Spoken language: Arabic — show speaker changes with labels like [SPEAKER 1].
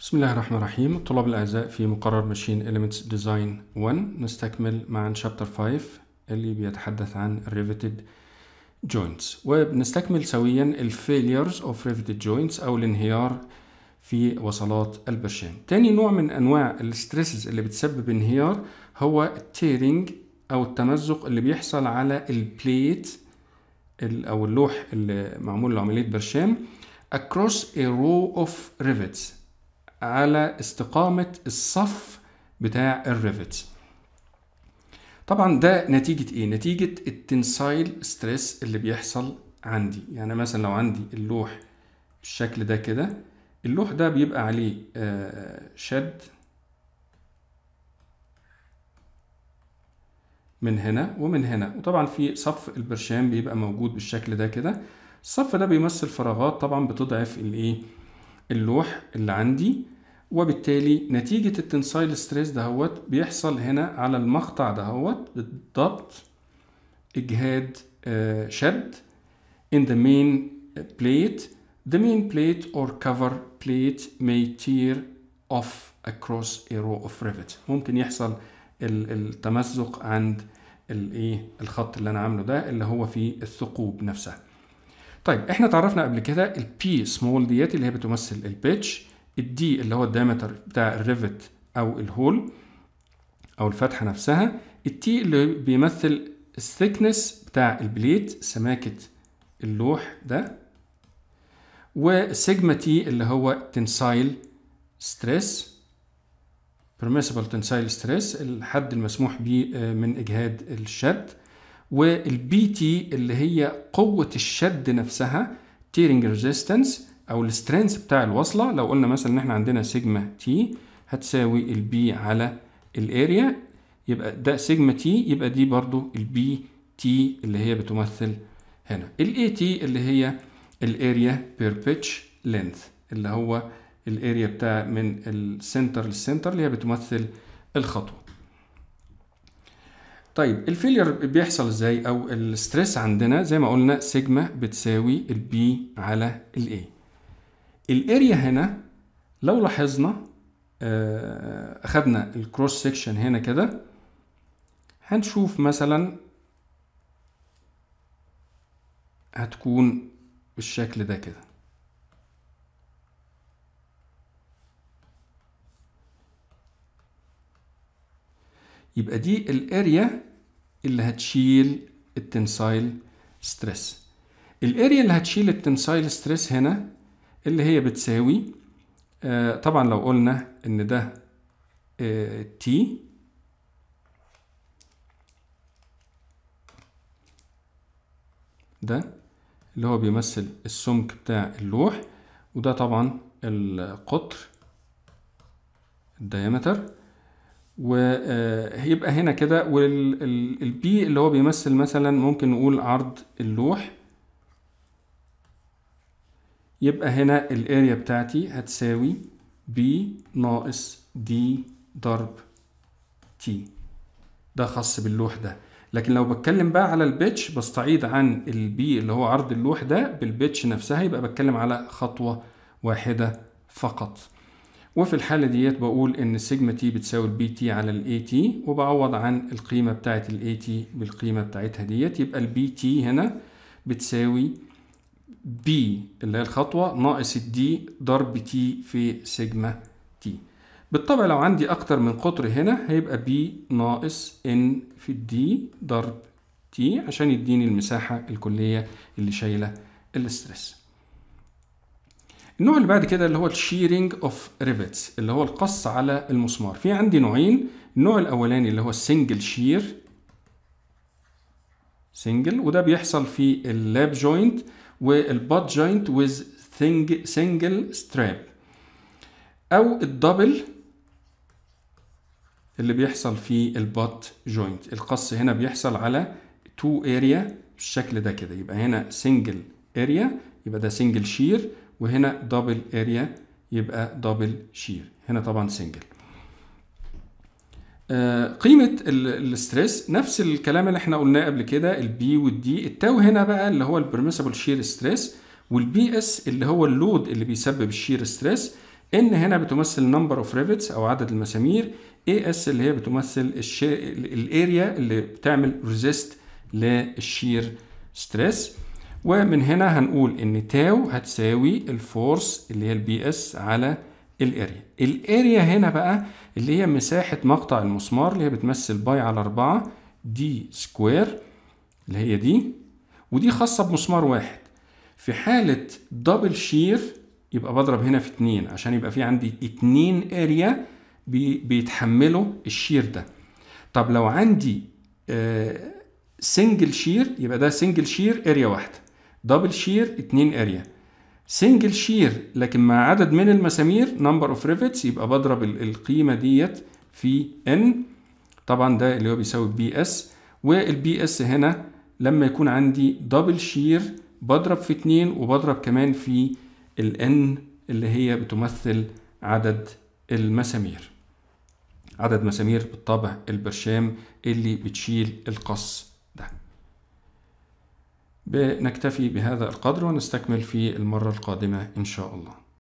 [SPEAKER 1] بسم الله الرحمن الرحيم الطلاب الأعزاء في مقرر ماشين اليمنتس ديزاين 1 نستكمل مع شابتر 5 اللي بيتحدث عن Riveted جوينتس وبنستكمل سويا الفيليرز اوف ريفيتد جوينتس أو الانهيار في وصلات البرشام تاني نوع من أنواع الستريسز اللي بتسبب انهيار هو التيرنج أو التمزق اللي بيحصل على البليت أو اللوح اللي معمول لعمليه برشام across a row of rivets على استقامة الصف بتاع الريفتس طبعا ده نتيجة ايه؟ نتيجة التنسايل ستريس اللي بيحصل عندي يعني مثلا لو عندي اللوح بالشكل ده كده اللوح ده بيبقى عليه آه، شد من هنا ومن هنا وطبعا في صف البرشام بيبقى موجود بالشكل ده كده الصف ده بيمثل فراغات طبعا بتضعف الايه اللوح اللي عندي وبالتالي نتيجة التنسايل ستريس دهوت بيحصل هنا على المقطع دهوت بالضبط إجهاد آه، شد in the main plate the main plate or cover plate may tear off across a row of rivets ممكن يحصل التمزق عند الايه الخط اللي انا عامله ده اللي هو في الثقوب نفسها طيب احنا تعرفنا قبل كده البي سمول ديت اللي هي بتمثل البيتش الدي اللي هو الدايمتر بتاع الريفت او الهول او الفتحه نفسها التي اللي بيمثل الثيكنس بتاع البليت سماكه اللوح ده وسيجما تي اللي هو تنسايل ستريس permissible tensile stress الحد المسموح به آه، من اجهاد الشد والبي تي اللي هي قوة الشد نفسها تيرنج ريزيستنس او السترينث بتاع الوصلة لو قلنا مثلا ان احنا عندنا سيجما تي هتساوي البي على الاريا يبقى ده سيجما تي يبقى دي برضو البي تي اللي هي بتمثل هنا الاي تي اللي هي الاريا بير بيتش لينث اللي هو الاريا بتاع من السنتر للسنتر اللي هي بتمثل الخطوه طيب الفيلير بيحصل ازاي او الستريس عندنا زي ما قلنا سيجما بتساوي البي على الاي الاريا هنا لو لاحظنا آه، اخدنا الكروس سيكشن هنا كده هنشوف مثلا هتكون بالشكل ده كده يبقى دي الاريا اللي هتشيل التنسايل ستريس الاريا اللي هتشيل التنسايل ستريس هنا اللي هي بتساوي آه طبعا لو قلنا ان ده آه تي ده اللي هو بيمثل السمك بتاع اللوح وده طبعا القطر الديامتر وهيبقى هنا كده والبي اللي هو بيمثل مثلا ممكن نقول عرض اللوح يبقى هنا الاريا بتاعتي هتساوي بي ناقص دي ضرب تي ده خاص باللوح ده لكن لو بتكلم بقى على البيتش بستعيد عن البي اللي هو عرض اللوح ده بالبيتش نفسها يبقى بتكلم على خطوة واحدة فقط وفي الحالة ديت بقول ان السيجما تي بتساوي البي تي على الاي تي وبعوض عن القيمة بتاعة الاي تي بالقيمة بتاعتها ديت يبقى البي تي هنا بتساوي بي اللي هي الخطوة ناقص الدي ضرب تي في سيجما تي بالطبع لو عندي اكتر من قطر هنا هيبقى بي ناقص ان في الدي ضرب تي عشان يديني المساحة الكلية اللي شايلة الاسترس النوع اللي بعد كده اللي هو الشيرنج اوف ريفيتس اللي هو القص على المسمار في عندي نوعين النوع الاولاني اللي هو السنجل شير سنجل وده بيحصل في اللاب جوينت والباد جوينت ويز سنجل ستراب او الدبل اللي بيحصل في البات جوينت القص هنا بيحصل على تو اريا بالشكل ده كده يبقى هنا سنجل اريا يبقى ده سنجل شير وهنا دبل اريا يبقى دبل شير هنا طبعا سنجل آه، قيمة الستريس نفس الكلام اللي احنا قلناه قبل كده البي والدي التاو هنا بقى اللي هو البرميسبل شير ستريس والبي اس اللي هو اللود اللي بيسبب الشير ستريس ان هنا بتمثل نمبر اوف ريفيتس او عدد المسامير اي اس اللي هي بتمثل الاريا اللي بتعمل ريزيست للشير ستريس ومن هنا هنقول ان تاو هتساوي الفورس اللي هي البي اس على الاريا الاريا هنا بقى اللي هي مساحة مقطع المسمار اللي هي بتمثل باي على 4 دي سكوير اللي هي دي ودي خاصة بمسمار واحد في حالة دبل شير يبقى بضرب هنا في اتنين عشان يبقى في عندي اتنين اريا بيتحملوا الشير ده طب لو عندي سنجل آه، شير يبقى ده سنجل شير اريا واحده دبل شير 2 اريا سنجل شير لكن مع عدد من المسامير نمبر اوف ريفيتس يبقى بضرب القيمه ديت في ان طبعا ده اللي هو بيساوي بي اس والبي اس هنا لما يكون عندي دبل شير بضرب في 2 وبضرب كمان في الان اللي هي بتمثل عدد المسامير عدد مسامير بالطبع البرشام اللي بتشيل القص نكتفي بهذا القدر ونستكمل في المرة القادمة إن شاء الله